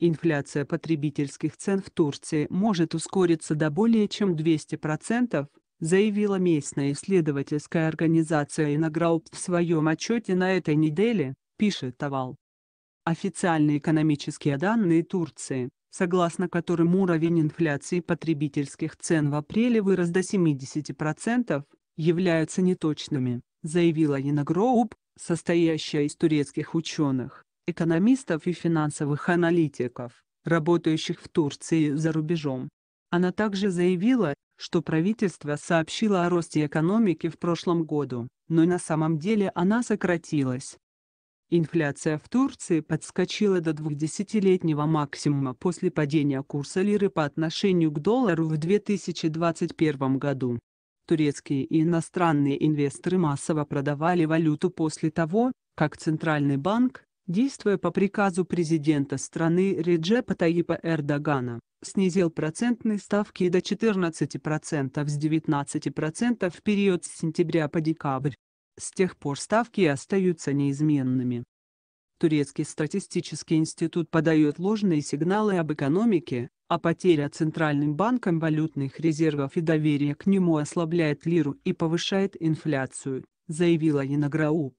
Инфляция потребительских цен в Турции может ускориться до более чем 200%, заявила местная исследовательская организация Инограуп в своем отчете на этой неделе, пишет Овал. Официальные экономические данные Турции, согласно которым уровень инфляции потребительских цен в апреле вырос до 70%, являются неточными, заявила Иногроуп, состоящая из турецких ученых экономистов и финансовых аналитиков, работающих в Турции за рубежом. Она также заявила, что правительство сообщило о росте экономики в прошлом году, но на самом деле она сократилась. Инфляция в Турции подскочила до двухдесятилетнего максимума после падения курса лиры по отношению к доллару в 2021 году. Турецкие и иностранные инвесторы массово продавали валюту после того, как Центральный банк действуя по приказу президента страны Реджепа Таипа Эрдогана, снизил процентные ставки до 14% с 19% в период с сентября по декабрь. С тех пор ставки остаются неизменными. Турецкий статистический институт подает ложные сигналы об экономике, а потеря Центральным банком валютных резервов и доверия к нему ослабляет лиру и повышает инфляцию, заявила Янаграуп.